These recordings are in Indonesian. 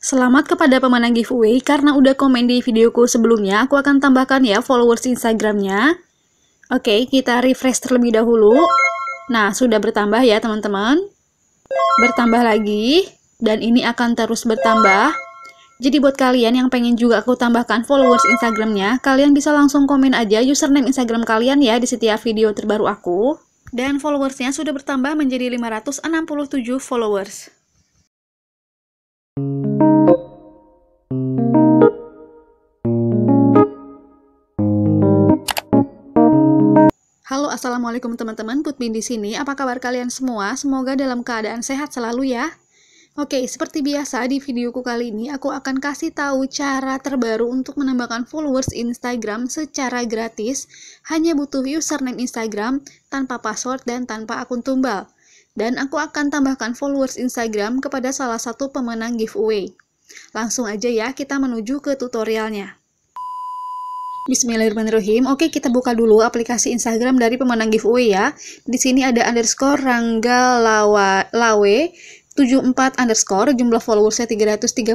Selamat kepada pemenang giveaway karena udah komen di videoku sebelumnya, aku akan tambahkan ya followers Instagramnya. Oke, kita refresh terlebih dahulu. Nah, sudah bertambah ya teman-teman. Bertambah lagi, dan ini akan terus bertambah. Jadi buat kalian yang pengen juga aku tambahkan followers Instagramnya, kalian bisa langsung komen aja username Instagram kalian ya di setiap video terbaru aku. Dan followersnya sudah bertambah menjadi 567 followers. Halo, assalamualaikum teman-teman. Putbin di sini. Apa kabar kalian semua? Semoga dalam keadaan sehat selalu ya. Oke, seperti biasa di videoku kali ini aku akan kasih tahu cara terbaru untuk menambahkan followers Instagram secara gratis. Hanya butuh username Instagram tanpa password dan tanpa akun tumbal. Dan aku akan tambahkan followers Instagram kepada salah satu pemenang giveaway. Langsung aja ya kita menuju ke tutorialnya. Bismillahirrahmanirrahim. Oke, kita buka dulu aplikasi Instagram dari pemenang giveaway ya. Di sini ada underscore Rangga Lawa, Lawe 74 underscore, jumlah followersnya 338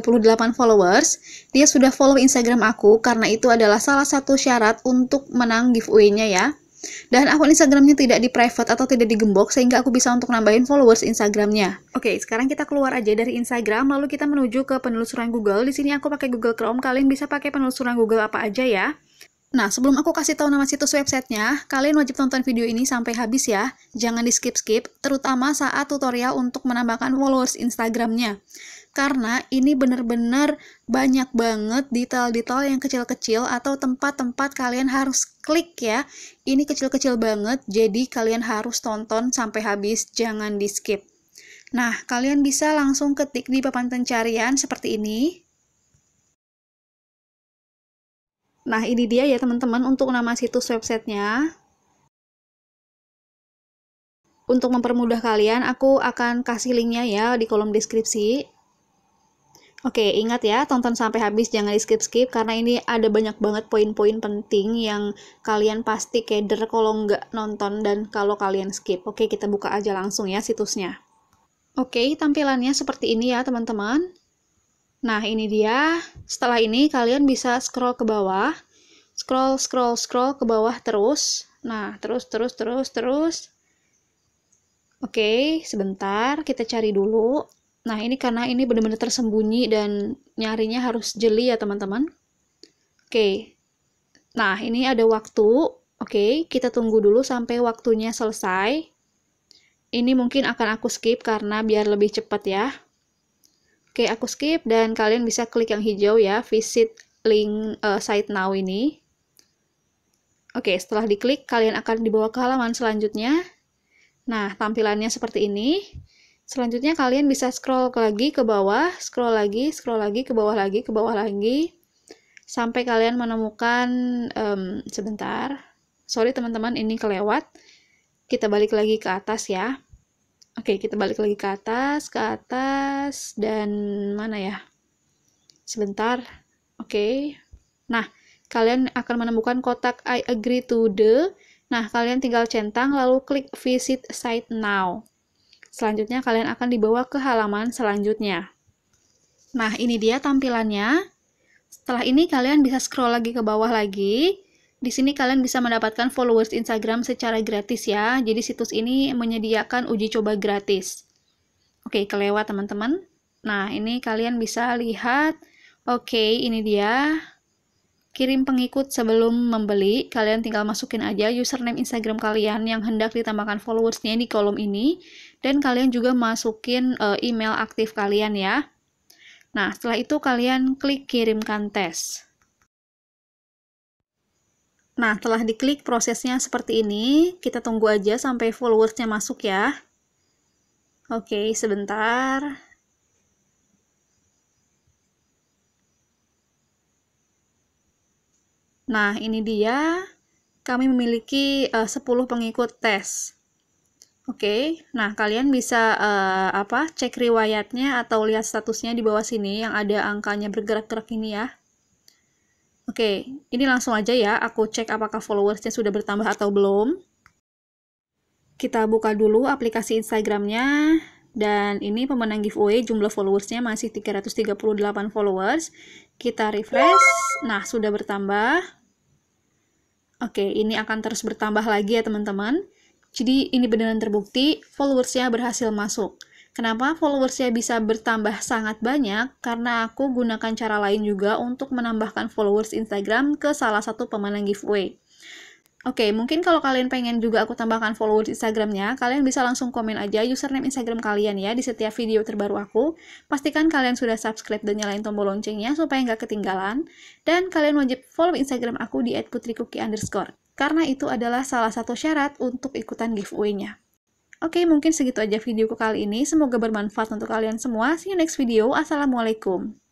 followers. Dia sudah follow Instagram aku karena itu adalah salah satu syarat untuk menang giveaway-nya ya. Dan akun Instagramnya tidak di private atau tidak digembok sehingga aku bisa untuk nambahin followers Instagramnya. Oke, sekarang kita keluar aja dari Instagram lalu kita menuju ke penelusuran Google. Di sini aku pakai Google Chrome, kalian bisa pakai penelusuran Google apa aja ya. Nah, sebelum aku kasih tahu nama situs websitenya, kalian wajib tonton video ini sampai habis ya. Jangan di skip-skip, terutama saat tutorial untuk menambahkan followers Instagramnya. Karena ini benar benar banyak banget detail-detail yang kecil-kecil atau tempat-tempat kalian harus klik ya. Ini kecil-kecil banget, jadi kalian harus tonton sampai habis, jangan di skip. Nah, kalian bisa langsung ketik di papan pencarian seperti ini. Nah, ini dia ya teman-teman untuk nama situs websitenya. Untuk mempermudah kalian, aku akan kasih linknya ya di kolom deskripsi. Oke, ingat ya, tonton sampai habis, jangan di skip-skip, karena ini ada banyak banget poin-poin penting yang kalian pasti keder kalau nggak nonton dan kalau kalian skip. Oke, kita buka aja langsung ya situsnya. Oke, tampilannya seperti ini ya teman-teman. Nah, ini dia. Setelah ini kalian bisa scroll ke bawah. Scroll, scroll, scroll ke bawah terus. Nah, terus, terus, terus, terus. Oke, sebentar. Kita cari dulu. Nah, ini karena ini benar-benar tersembunyi dan nyarinya harus jeli ya, teman-teman. Oke. Nah, ini ada waktu. Oke, kita tunggu dulu sampai waktunya selesai. Ini mungkin akan aku skip karena biar lebih cepat ya. Oke, aku skip dan kalian bisa klik yang hijau ya, visit link uh, site now ini. Oke, setelah diklik, kalian akan dibawa ke halaman selanjutnya. Nah, tampilannya seperti ini. Selanjutnya kalian bisa scroll lagi ke bawah, scroll lagi, scroll lagi, ke bawah lagi, ke bawah lagi, sampai kalian menemukan, um, sebentar, sorry teman-teman ini kelewat, kita balik lagi ke atas ya. Oke, kita balik lagi ke atas, ke atas, dan mana ya? Sebentar. Oke. Nah, kalian akan menemukan kotak I agree to the. Nah, kalian tinggal centang lalu klik visit site now. Selanjutnya kalian akan dibawa ke halaman selanjutnya. Nah, ini dia tampilannya. Setelah ini kalian bisa scroll lagi ke bawah lagi di sini kalian bisa mendapatkan followers Instagram secara gratis ya. Jadi situs ini menyediakan uji coba gratis. Oke, kelewat teman-teman. Nah, ini kalian bisa lihat. Oke, ini dia. Kirim pengikut sebelum membeli. Kalian tinggal masukin aja username Instagram kalian yang hendak ditambahkan followersnya di kolom ini. Dan kalian juga masukin eh, email aktif kalian ya. Nah, setelah itu kalian klik kirimkan tes. Nah, telah diklik prosesnya seperti ini, kita tunggu aja sampai followersnya masuk ya. Oke, sebentar. Nah, ini dia. Kami memiliki eh, uh, 10 pengikut tes. Oke, nah kalian bisa uh, apa cek riwayatnya atau lihat statusnya di bawah sini yang ada angkanya bergerak-gerak ini ya. Oke, ini langsung aja ya, aku cek apakah followersnya sudah bertambah atau belum. Kita buka dulu aplikasi Instagramnya, dan ini pemenang giveaway jumlah followersnya masih 338 followers. Kita refresh, nah sudah bertambah. Oke, ini akan terus bertambah lagi ya teman-teman. Jadi ini beneran terbukti followersnya berhasil masuk. Kenapa followersnya bisa bertambah sangat banyak? Karena aku gunakan cara lain juga untuk menambahkan followers Instagram ke salah satu pemenang giveaway. Oke, okay, mungkin kalau kalian pengen juga aku tambahkan followers Instagramnya, kalian bisa langsung komen aja username Instagram kalian ya di setiap video terbaru aku. Pastikan kalian sudah subscribe dan nyalain tombol loncengnya supaya nggak ketinggalan. Dan kalian wajib follow Instagram aku di @putrikuki_. Karena itu adalah salah satu syarat untuk ikutan giveaway-nya. Oke, mungkin segitu aja videoku kali ini. Semoga bermanfaat untuk kalian semua. See you next video. Assalamualaikum.